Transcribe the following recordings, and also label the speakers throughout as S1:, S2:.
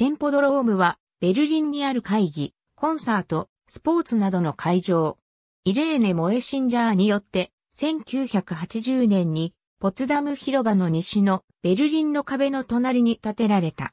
S1: 店舗ドロームは、ベルリンにある会議、コンサート、スポーツなどの会場。イレーネ・モエシンジャーによって、1980年に、ポツダム広場の西のベルリンの壁の隣に建てられた。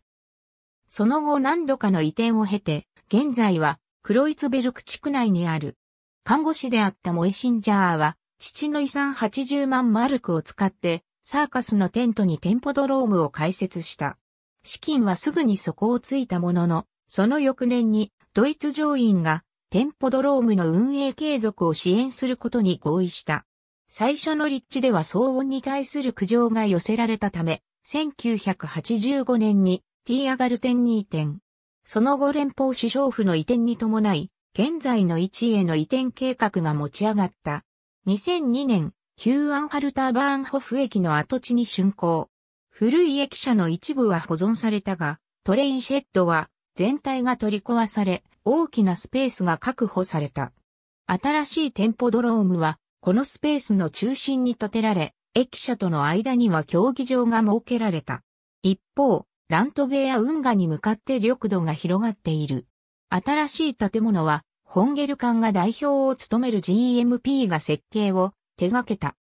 S1: その後何度かの移転を経て、現在はクロイツベルク地区内にある。看護師であったモエシンジャーは、父の遺産80万マルクを使って、サーカスのテントにテンポドロームを開設した。資金はすぐに底をついたものの、その翌年にドイツ上院が店舗ドロームの運営継続を支援することに合意した。最初の立地では騒音に対する苦情が寄せられたため、1985年にティーアガルンに移転。その後連邦首相府の移転に伴い、現在の位置への移転計画が持ち上がった。2002年、旧アンハルターバーンホフ駅の跡地に竣工。古い駅舎の一部は保存されたが、トレインシェッドは全体が取り壊され、大きなスペースが確保された。新しい店舗ドロームは、このスペースの中心に建てられ、駅舎との間には競技場が設けられた。一方、ラントベや運河に向かって緑度が広がっている。新しい建物は、ホンゲル館が代表を務める GMP が設計を手掛けた。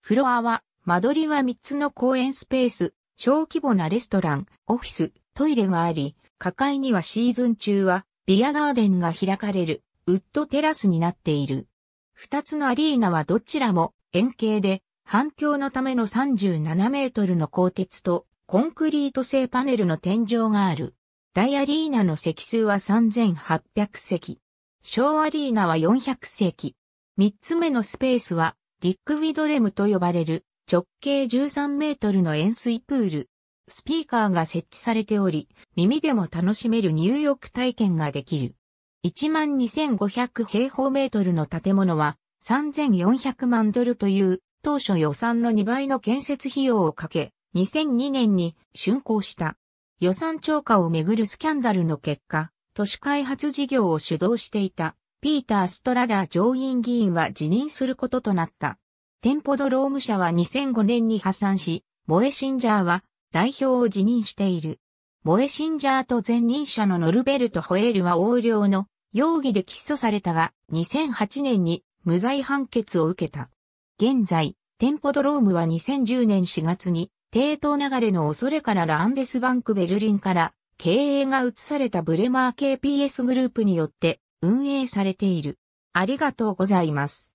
S1: フロアは、間取りは3つの公園スペース、小規模なレストラン、オフィス、トイレがあり、下界にはシーズン中はビアガーデンが開かれるウッドテラスになっている。二つのアリーナはどちらも円形で反響のための37メートルの鋼鉄とコンクリート製パネルの天井がある。大アリーナの席数は3800席。小アリーナは400席。三つ目のスペースは、ディック・ウィドレムと呼ばれる直径13メートルの円錐プール、スピーカーが設置されており、耳でも楽しめる入浴体験ができる。12,500平方メートルの建物は3,400万ドルという当初予算の2倍の建設費用をかけ、2002年に竣工した。予算超過をめぐるスキャンダルの結果、都市開発事業を主導していたピーター・ストラダー上院議員は辞任することとなった。店舗ドローム社は2005年に破産し、モエシンジャーは代表を辞任している。モエシンジャーと前任者のノルベルト・ホエールは横領の容疑で起訴されたが、2008年に無罪判決を受けた。現在、店舗ドロームは2010年4月に、低等流れの恐れからランデスバンクベルリンから経営が移されたブレマー KPS グループによって運営されている。ありがとうございます。